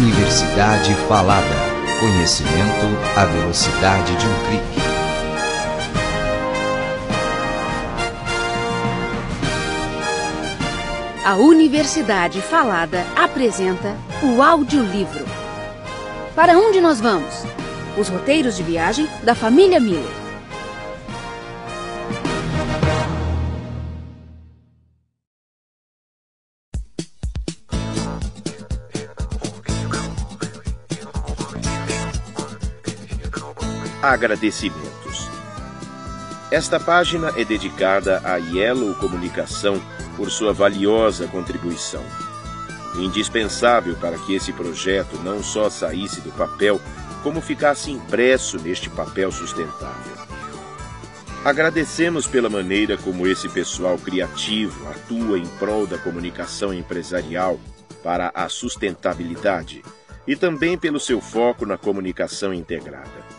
Universidade Falada. Conhecimento à velocidade de um clique. A Universidade Falada apresenta o audiolivro. Para onde nós vamos? Os roteiros de viagem da família Miller. agradecimentos. Esta página é dedicada à Yellow Comunicação por sua valiosa contribuição. Indispensável para que esse projeto não só saísse do papel, como ficasse impresso neste papel sustentável. Agradecemos pela maneira como esse pessoal criativo atua em prol da comunicação empresarial para a sustentabilidade e também pelo seu foco na comunicação integrada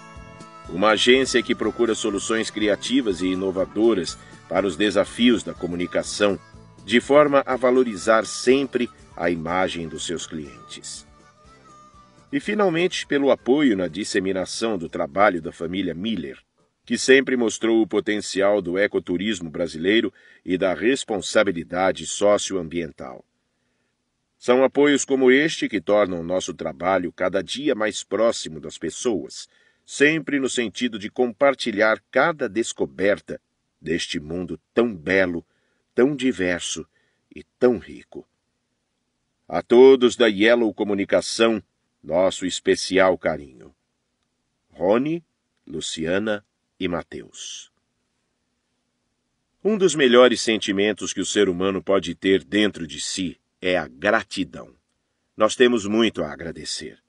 uma agência que procura soluções criativas e inovadoras para os desafios da comunicação, de forma a valorizar sempre a imagem dos seus clientes. E, finalmente, pelo apoio na disseminação do trabalho da família Miller, que sempre mostrou o potencial do ecoturismo brasileiro e da responsabilidade socioambiental. São apoios como este que tornam nosso trabalho cada dia mais próximo das pessoas sempre no sentido de compartilhar cada descoberta deste mundo tão belo, tão diverso e tão rico. A todos da Yellow Comunicação, nosso especial carinho. Rony, Luciana e Mateus. Um dos melhores sentimentos que o ser humano pode ter dentro de si é a gratidão. Nós temos muito a agradecer.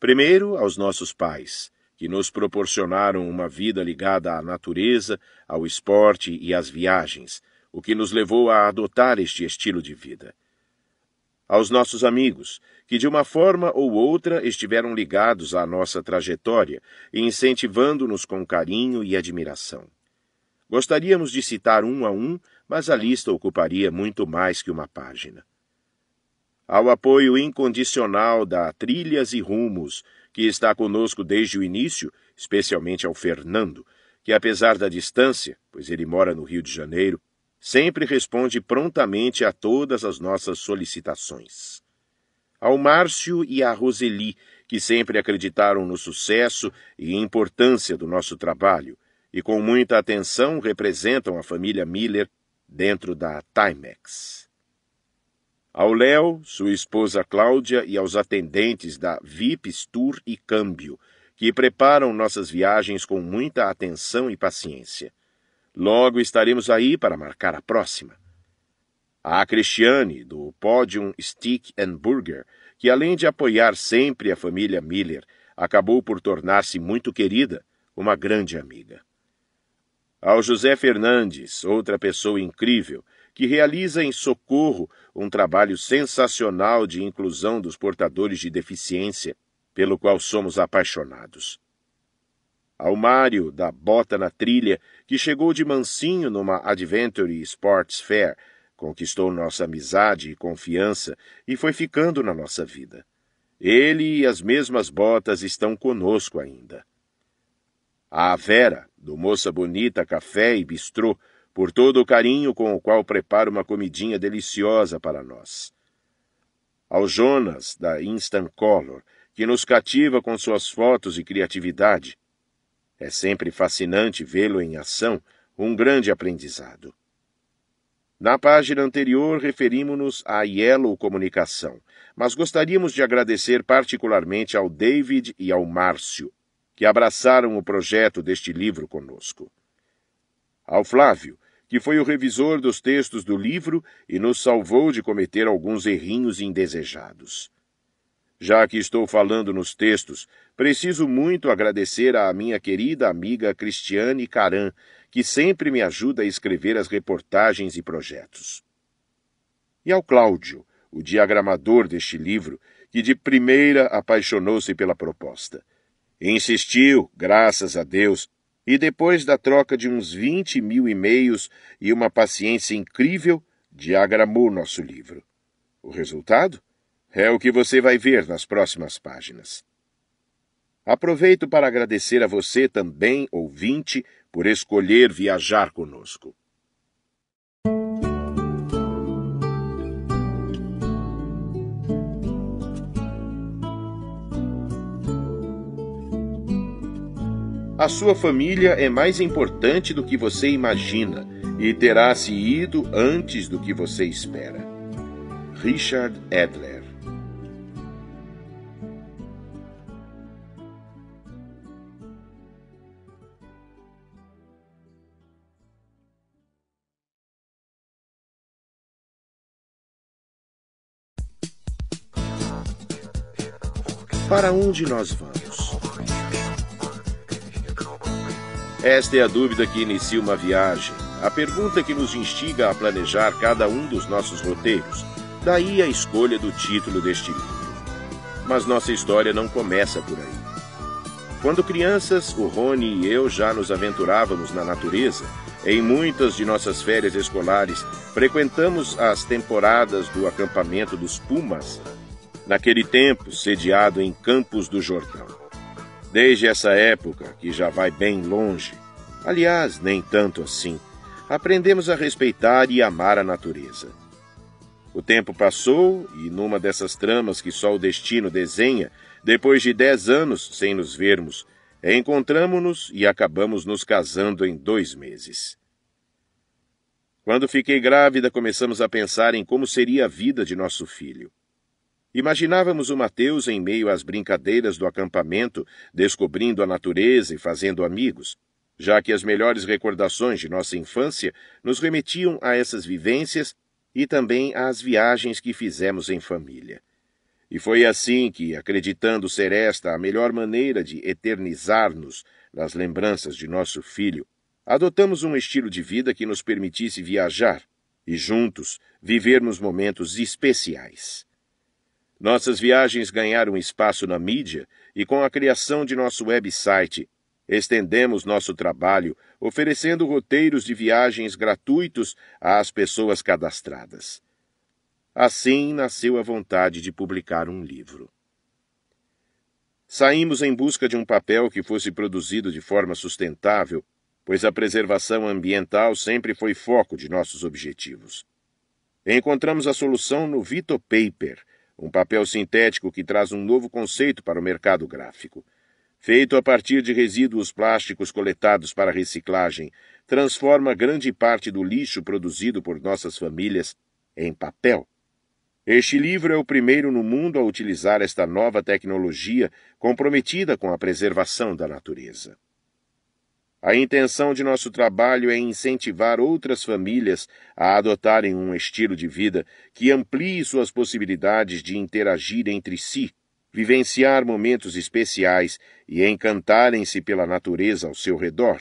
Primeiro, aos nossos pais, que nos proporcionaram uma vida ligada à natureza, ao esporte e às viagens, o que nos levou a adotar este estilo de vida. Aos nossos amigos, que de uma forma ou outra estiveram ligados à nossa trajetória e incentivando-nos com carinho e admiração. Gostaríamos de citar um a um, mas a lista ocuparia muito mais que uma página ao apoio incondicional da Trilhas e Rumos, que está conosco desde o início, especialmente ao Fernando, que apesar da distância, pois ele mora no Rio de Janeiro, sempre responde prontamente a todas as nossas solicitações. Ao Márcio e à Roseli, que sempre acreditaram no sucesso e importância do nosso trabalho e com muita atenção representam a família Miller dentro da Timex. Ao Léo, sua esposa Cláudia e aos atendentes da VIPs Tour e Câmbio, que preparam nossas viagens com muita atenção e paciência. Logo estaremos aí para marcar a próxima. A Cristiane, do Podium Stick and Burger, que além de apoiar sempre a família Miller, acabou por tornar-se muito querida, uma grande amiga. Ao José Fernandes, outra pessoa incrível, que realiza em Socorro um trabalho sensacional de inclusão dos portadores de deficiência, pelo qual somos apaixonados. Ao Mário, da Bota na Trilha, que chegou de mansinho numa Adventure Sports Fair, conquistou nossa amizade e confiança e foi ficando na nossa vida. Ele e as mesmas botas estão conosco ainda. A Vera, do Moça Bonita Café e Bistrô, por todo o carinho com o qual prepara uma comidinha deliciosa para nós. Ao Jonas, da Instant Color, que nos cativa com suas fotos e criatividade. É sempre fascinante vê-lo em ação, um grande aprendizado. Na página anterior referimos-nos à Yellow Comunicação, mas gostaríamos de agradecer particularmente ao David e ao Márcio, que abraçaram o projeto deste livro conosco. Ao Flávio, que foi o revisor dos textos do livro e nos salvou de cometer alguns errinhos indesejados. Já que estou falando nos textos, preciso muito agradecer à minha querida amiga Cristiane Caran, que sempre me ajuda a escrever as reportagens e projetos. E ao Cláudio, o diagramador deste livro, que de primeira apaixonou-se pela proposta. Insistiu, graças a Deus, e depois da troca de uns 20 mil e-mails e uma paciência incrível, diagramou nosso livro. O resultado? É o que você vai ver nas próximas páginas. Aproveito para agradecer a você também, ouvinte, por escolher viajar conosco. A sua família é mais importante do que você imagina e terá se ido antes do que você espera. Richard Adler Para onde nós vamos? Esta é a dúvida que inicia uma viagem, a pergunta que nos instiga a planejar cada um dos nossos roteiros, daí a escolha do título deste livro. Mas nossa história não começa por aí. Quando crianças, o Rony e eu já nos aventurávamos na natureza. Em muitas de nossas férias escolares, frequentamos as temporadas do acampamento dos Pumas, naquele tempo sediado em Campos do Jordão. Desde essa época, que já vai bem longe, aliás, nem tanto assim, aprendemos a respeitar e amar a natureza. O tempo passou e, numa dessas tramas que só o destino desenha, depois de dez anos sem nos vermos, encontramos-nos e acabamos nos casando em dois meses. Quando fiquei grávida, começamos a pensar em como seria a vida de nosso filho. Imaginávamos o Mateus em meio às brincadeiras do acampamento, descobrindo a natureza e fazendo amigos, já que as melhores recordações de nossa infância nos remetiam a essas vivências e também às viagens que fizemos em família. E foi assim que, acreditando ser esta a melhor maneira de eternizar-nos nas lembranças de nosso filho, adotamos um estilo de vida que nos permitisse viajar e, juntos, vivermos momentos especiais. Nossas viagens ganharam espaço na mídia e com a criação de nosso website Estendemos nosso trabalho oferecendo roteiros de viagens gratuitos às pessoas cadastradas. Assim nasceu a vontade de publicar um livro. Saímos em busca de um papel que fosse produzido de forma sustentável, pois a preservação ambiental sempre foi foco de nossos objetivos. Encontramos a solução no Vito Paper, um papel sintético que traz um novo conceito para o mercado gráfico. Feito a partir de resíduos plásticos coletados para reciclagem, transforma grande parte do lixo produzido por nossas famílias em papel. Este livro é o primeiro no mundo a utilizar esta nova tecnologia comprometida com a preservação da natureza. A intenção de nosso trabalho é incentivar outras famílias a adotarem um estilo de vida que amplie suas possibilidades de interagir entre si, vivenciar momentos especiais e encantarem-se pela natureza ao seu redor.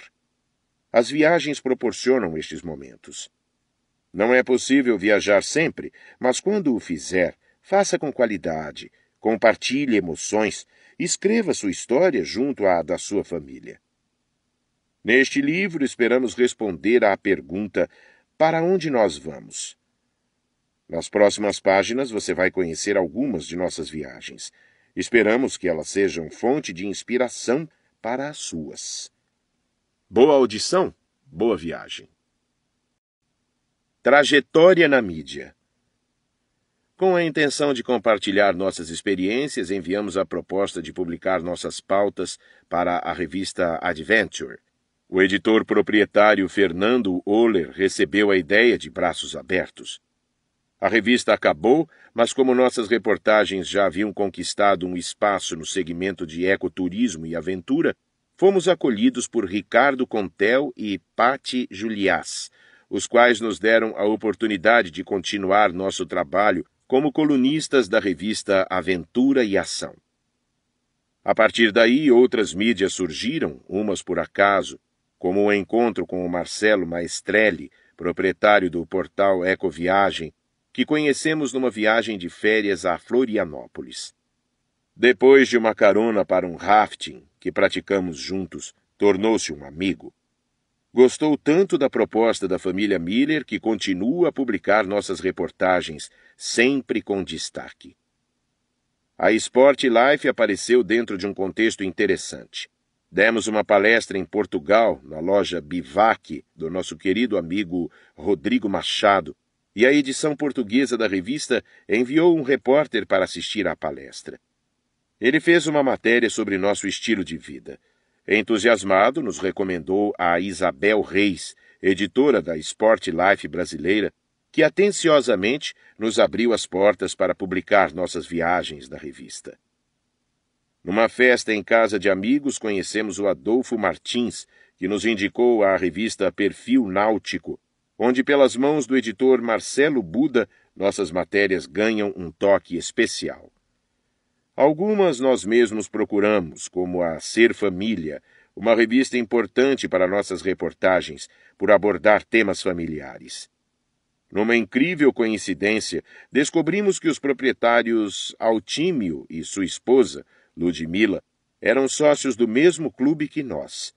As viagens proporcionam estes momentos. Não é possível viajar sempre, mas quando o fizer, faça com qualidade, compartilhe emoções, escreva sua história junto à da sua família. Neste livro, esperamos responder à pergunta: para onde nós vamos? Nas próximas páginas, você vai conhecer algumas de nossas viagens. Esperamos que elas sejam fonte de inspiração para as suas. Boa audição, boa viagem. Trajetória na mídia. Com a intenção de compartilhar nossas experiências, enviamos a proposta de publicar nossas pautas para a revista Adventure. O editor proprietário Fernando Oller recebeu a ideia de braços abertos. A revista acabou, mas como nossas reportagens já haviam conquistado um espaço no segmento de ecoturismo e aventura, fomos acolhidos por Ricardo Contel e Patti Juliás, os quais nos deram a oportunidade de continuar nosso trabalho como colunistas da revista Aventura e Ação. A partir daí, outras mídias surgiram, umas por acaso, como o encontro com o Marcelo Maestrelli, proprietário do portal Ecoviagem, que conhecemos numa viagem de férias a Florianópolis. Depois de uma carona para um rafting que praticamos juntos, tornou-se um amigo. Gostou tanto da proposta da família Miller que continua a publicar nossas reportagens, sempre com destaque. A Sport Life apareceu dentro de um contexto interessante. Demos uma palestra em Portugal, na loja Bivac, do nosso querido amigo Rodrigo Machado, e a edição portuguesa da revista enviou um repórter para assistir à palestra. Ele fez uma matéria sobre nosso estilo de vida. Entusiasmado, nos recomendou a Isabel Reis, editora da Sport Life brasileira, que atenciosamente nos abriu as portas para publicar nossas viagens na revista. Numa festa em casa de amigos, conhecemos o Adolfo Martins, que nos indicou a revista Perfil Náutico, onde, pelas mãos do editor Marcelo Buda, nossas matérias ganham um toque especial. Algumas nós mesmos procuramos, como a Ser Família, uma revista importante para nossas reportagens, por abordar temas familiares. Numa incrível coincidência, descobrimos que os proprietários Altímio e sua esposa Ludmila, eram sócios do mesmo clube que nós.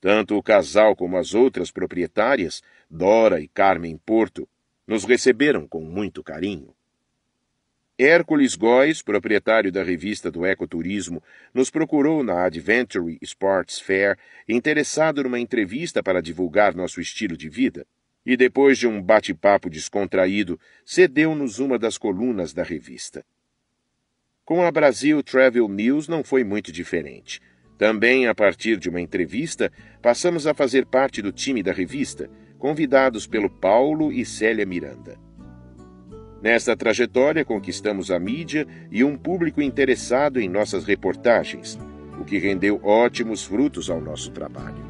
Tanto o casal como as outras proprietárias, Dora e Carmen Porto, nos receberam com muito carinho. Hércules Góes, proprietário da revista do Ecoturismo, nos procurou na Adventure Sports Fair, interessado numa entrevista para divulgar nosso estilo de vida, e depois de um bate-papo descontraído, cedeu-nos uma das colunas da revista. Com a Brasil Travel News não foi muito diferente. Também, a partir de uma entrevista, passamos a fazer parte do time da revista, convidados pelo Paulo e Célia Miranda. Nesta trajetória, conquistamos a mídia e um público interessado em nossas reportagens, o que rendeu ótimos frutos ao nosso trabalho.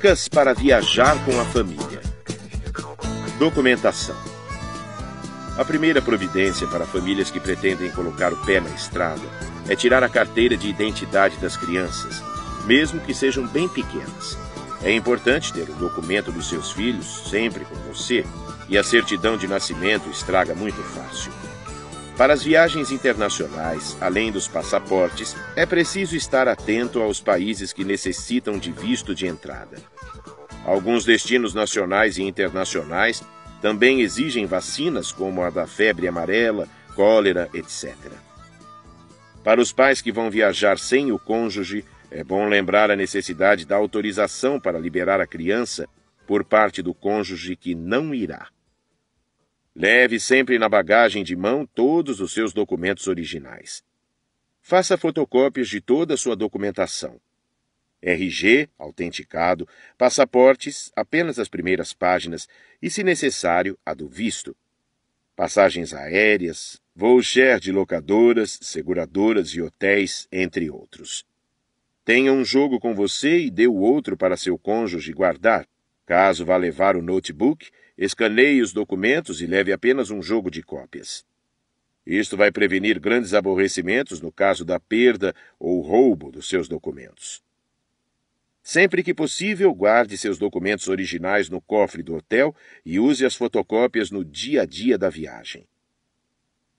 Dicas para viajar com a família. Documentação. A primeira providência para famílias que pretendem colocar o pé na estrada é tirar a carteira de identidade das crianças, mesmo que sejam bem pequenas. É importante ter o documento dos seus filhos sempre com você, e a certidão de nascimento estraga muito fácil. Para as viagens internacionais, além dos passaportes, é preciso estar atento aos países que necessitam de visto de entrada. Alguns destinos nacionais e internacionais também exigem vacinas, como a da febre amarela, cólera, etc. Para os pais que vão viajar sem o cônjuge, é bom lembrar a necessidade da autorização para liberar a criança por parte do cônjuge que não irá. Leve sempre na bagagem de mão todos os seus documentos originais. Faça fotocópias de toda a sua documentação. RG, autenticado, passaportes, apenas as primeiras páginas e, se necessário, a do visto. Passagens aéreas, voucher share de locadoras, seguradoras e hotéis, entre outros. Tenha um jogo com você e dê o outro para seu cônjuge guardar. Caso vá levar o notebook, Escaneie os documentos e leve apenas um jogo de cópias. Isto vai prevenir grandes aborrecimentos no caso da perda ou roubo dos seus documentos. Sempre que possível, guarde seus documentos originais no cofre do hotel e use as fotocópias no dia a dia da viagem.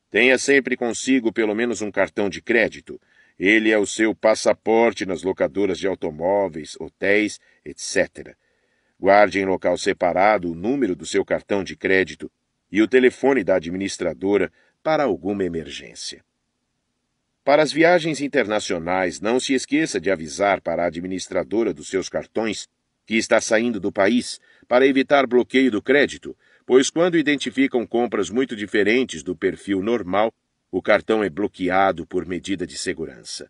Tenha sempre consigo pelo menos um cartão de crédito. Ele é o seu passaporte nas locadoras de automóveis, hotéis, etc Guarde em local separado o número do seu cartão de crédito e o telefone da administradora para alguma emergência. Para as viagens internacionais, não se esqueça de avisar para a administradora dos seus cartões que está saindo do país para evitar bloqueio do crédito, pois quando identificam compras muito diferentes do perfil normal, o cartão é bloqueado por medida de segurança.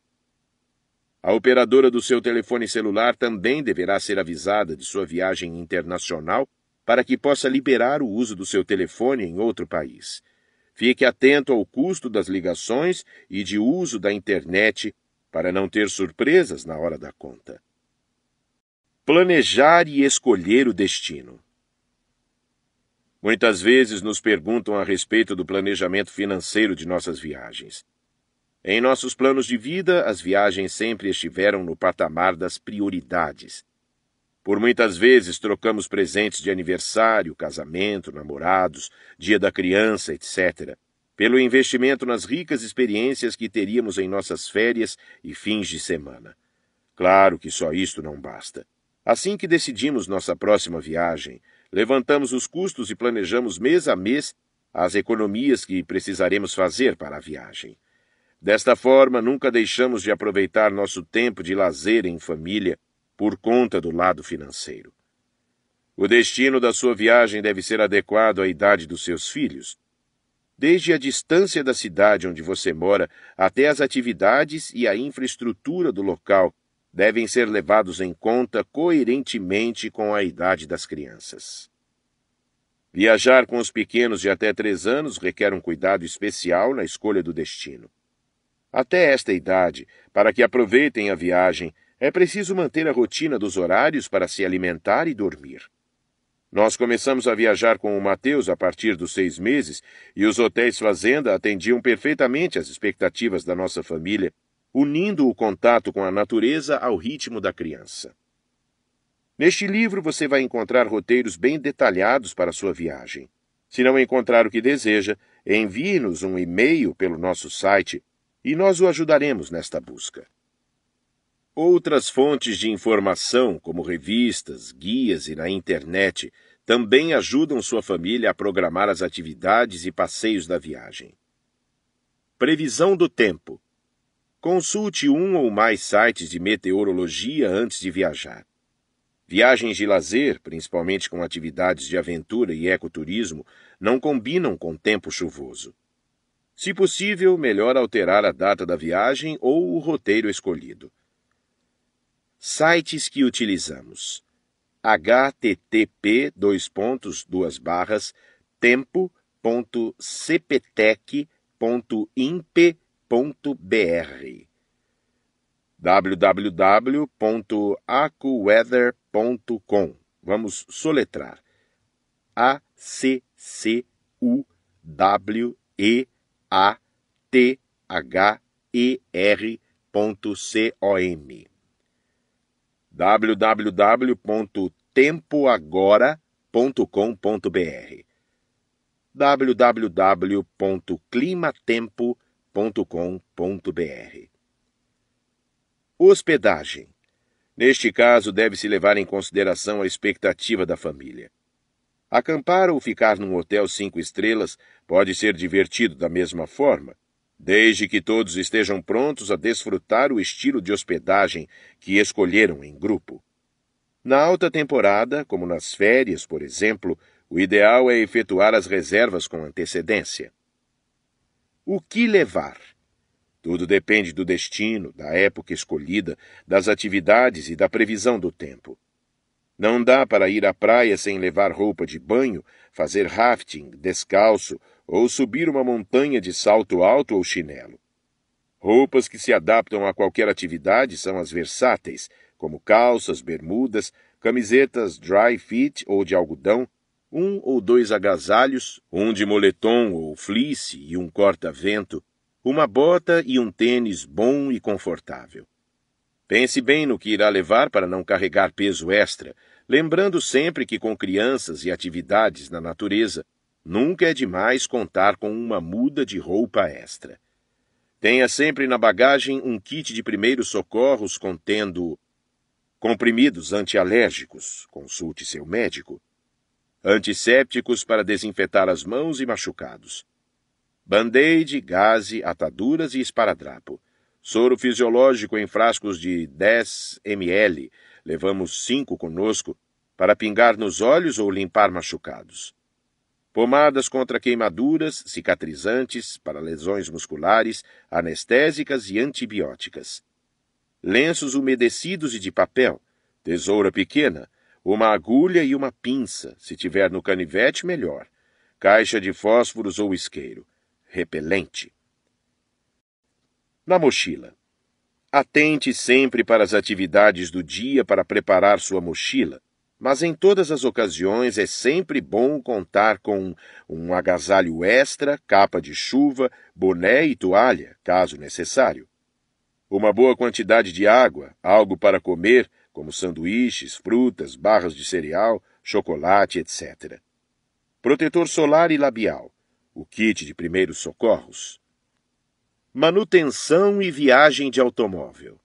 A operadora do seu telefone celular também deverá ser avisada de sua viagem internacional para que possa liberar o uso do seu telefone em outro país. Fique atento ao custo das ligações e de uso da internet para não ter surpresas na hora da conta. Planejar e escolher o destino. Muitas vezes nos perguntam a respeito do planejamento financeiro de nossas viagens. Em nossos planos de vida, as viagens sempre estiveram no patamar das prioridades. Por muitas vezes trocamos presentes de aniversário, casamento, namorados, dia da criança, etc., pelo investimento nas ricas experiências que teríamos em nossas férias e fins de semana. Claro que só isto não basta. Assim que decidimos nossa próxima viagem, levantamos os custos e planejamos mês a mês as economias que precisaremos fazer para a viagem. Desta forma, nunca deixamos de aproveitar nosso tempo de lazer em família por conta do lado financeiro. O destino da sua viagem deve ser adequado à idade dos seus filhos. Desde a distância da cidade onde você mora até as atividades e a infraestrutura do local devem ser levados em conta coerentemente com a idade das crianças. Viajar com os pequenos de até três anos requer um cuidado especial na escolha do destino. Até esta idade, para que aproveitem a viagem, é preciso manter a rotina dos horários para se alimentar e dormir. Nós começamos a viajar com o Mateus a partir dos seis meses e os hotéis Fazenda atendiam perfeitamente às expectativas da nossa família, unindo o contato com a natureza ao ritmo da criança. Neste livro você vai encontrar roteiros bem detalhados para sua viagem. Se não encontrar o que deseja, envie-nos um e-mail pelo nosso site e nós o ajudaremos nesta busca. Outras fontes de informação, como revistas, guias e na internet, também ajudam sua família a programar as atividades e passeios da viagem. Previsão do tempo. Consulte um ou mais sites de meteorologia antes de viajar. Viagens de lazer, principalmente com atividades de aventura e ecoturismo, não combinam com tempo chuvoso. Se possível, melhor alterar a data da viagem ou o roteiro escolhido. Sites que utilizamos: http tempo.cptec.imp.br www.acuweather.com Vamos soletrar. A C C U W E a t h e r c o m www.tempoagora.com.br www.climatempo.com.br Hospedagem. Neste caso, deve-se levar em consideração a expectativa da família. Acampar ou ficar num hotel cinco estrelas pode ser divertido da mesma forma, desde que todos estejam prontos a desfrutar o estilo de hospedagem que escolheram em grupo. Na alta temporada, como nas férias, por exemplo, o ideal é efetuar as reservas com antecedência. O que levar? Tudo depende do destino, da época escolhida, das atividades e da previsão do tempo. Não dá para ir à praia sem levar roupa de banho, fazer rafting descalço ou subir uma montanha de salto alto ou chinelo. Roupas que se adaptam a qualquer atividade são as versáteis, como calças, bermudas, camisetas dry fit ou de algodão, um ou dois agasalhos, um de moletom ou fleece e um corta-vento, uma bota e um tênis bom e confortável. Pense bem no que irá levar para não carregar peso extra, lembrando sempre que com crianças e atividades na natureza, nunca é demais contar com uma muda de roupa extra. Tenha sempre na bagagem um kit de primeiros socorros contendo comprimidos antialérgicos, consulte seu médico, antissépticos para desinfetar as mãos e machucados, band-aid, gaze, ataduras e esparadrapo Soro fisiológico em frascos de 10 ml. Levamos cinco conosco para pingar nos olhos ou limpar machucados. Pomadas contra queimaduras, cicatrizantes, para lesões musculares, anestésicas e antibióticas. Lenços umedecidos e de papel, tesoura pequena, uma agulha e uma pinça, se tiver no canivete, melhor. Caixa de fósforos ou isqueiro. Repelente na mochila. Atente sempre para as atividades do dia para preparar sua mochila, mas em todas as ocasiões é sempre bom contar com um agasalho extra, capa de chuva, boné e toalha, caso necessário. Uma boa quantidade de água, algo para comer, como sanduíches, frutas, barras de cereal, chocolate, etc. Protetor solar e labial, o kit de primeiros socorros manutenção e viagem de automóvel.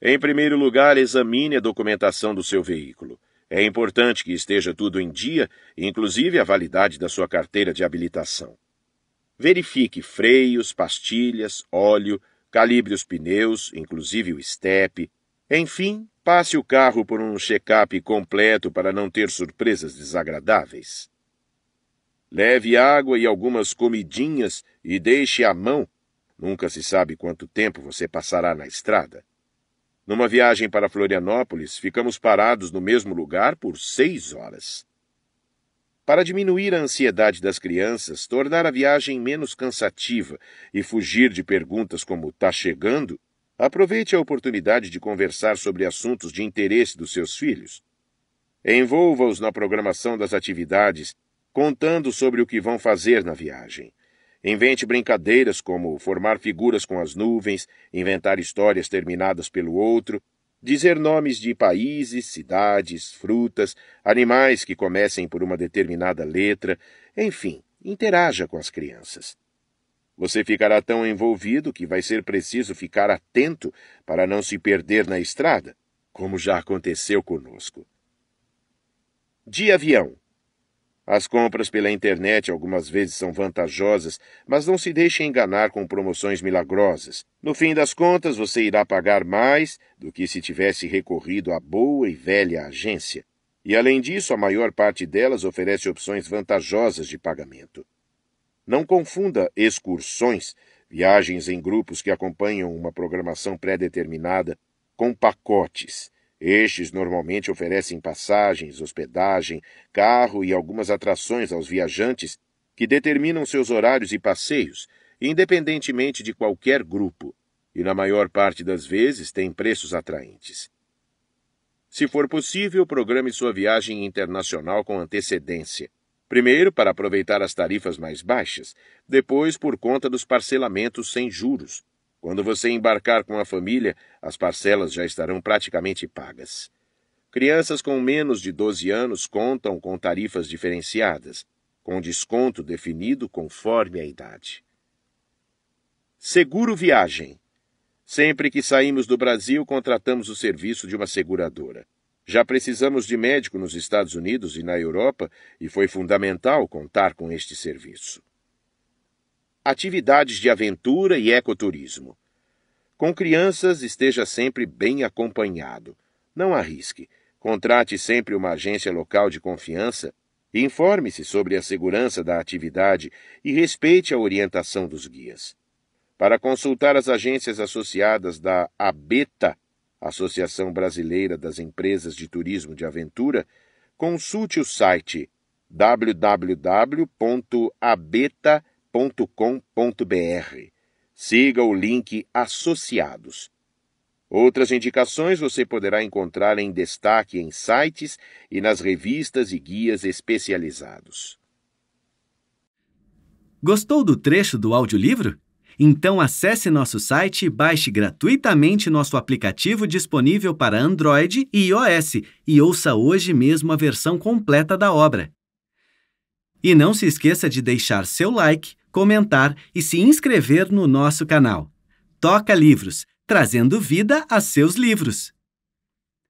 Em primeiro lugar, examine a documentação do seu veículo. É importante que esteja tudo em dia, inclusive a validade da sua carteira de habilitação. Verifique freios, pastilhas, óleo, calibre os pneus, inclusive o estepe. Enfim, passe o carro por um check-up completo para não ter surpresas desagradáveis. Leve água e algumas comidinhas e deixe à mão Nunca se sabe quanto tempo você passará na estrada. Numa viagem para Florianópolis, ficamos parados no mesmo lugar por seis horas. Para diminuir a ansiedade das crianças, tornar a viagem menos cansativa e fugir de perguntas como tá chegando, aproveite a oportunidade de conversar sobre assuntos de interesse dos seus filhos. Envolva-os na programação das atividades, contando sobre o que vão fazer na viagem. Invente brincadeiras como formar figuras com as nuvens, inventar histórias terminadas pelo outro, dizer nomes de países, cidades, frutas, animais que comecem por uma determinada letra, enfim, interaja com as crianças. Você ficará tão envolvido que vai ser preciso ficar atento para não se perder na estrada, como já aconteceu conosco. De avião. As compras pela internet algumas vezes são vantajosas, mas não se deixe enganar com promoções milagrosas. No fim das contas, você irá pagar mais do que se tivesse recorrido à boa e velha agência. E além disso, a maior parte delas oferece opções vantajosas de pagamento. Não confunda excursões, viagens em grupos que acompanham uma programação pré-determinada, com pacotes. Estes normalmente oferecem passagens, hospedagem, carro e algumas atrações aos viajantes que determinam seus horários e passeios, independentemente de qualquer grupo, e na maior parte das vezes têm preços atraentes. Se for possível, programe sua viagem internacional com antecedência. Primeiro, para aproveitar as tarifas mais baixas, depois, por conta dos parcelamentos sem juros, quando você embarcar com a família, as parcelas já estarão praticamente pagas. Crianças com menos de 12 anos contam com tarifas diferenciadas, com desconto definido conforme a idade. Seguro Viagem Sempre que saímos do Brasil, contratamos o serviço de uma seguradora. Já precisamos de médico nos Estados Unidos e na Europa, e foi fundamental contar com este serviço atividades de aventura e ecoturismo. Com crianças, esteja sempre bem acompanhado. Não arrisque. Contrate sempre uma agência local de confiança. Informe-se sobre a segurança da atividade e respeite a orientação dos guias. Para consultar as agências associadas da ABETA, Associação Brasileira das Empresas de Turismo de Aventura, consulte o site www.abeta.com com.br Siga o link Associados. Outras indicações você poderá encontrar em destaque em sites e nas revistas e guias especializados. Gostou do trecho do audiolivro? Então acesse nosso site e baixe gratuitamente nosso aplicativo disponível para Android e iOS e ouça hoje mesmo a versão completa da obra. E não se esqueça de deixar seu like comentar e se inscrever no nosso canal. Toca Livros, trazendo vida a seus livros.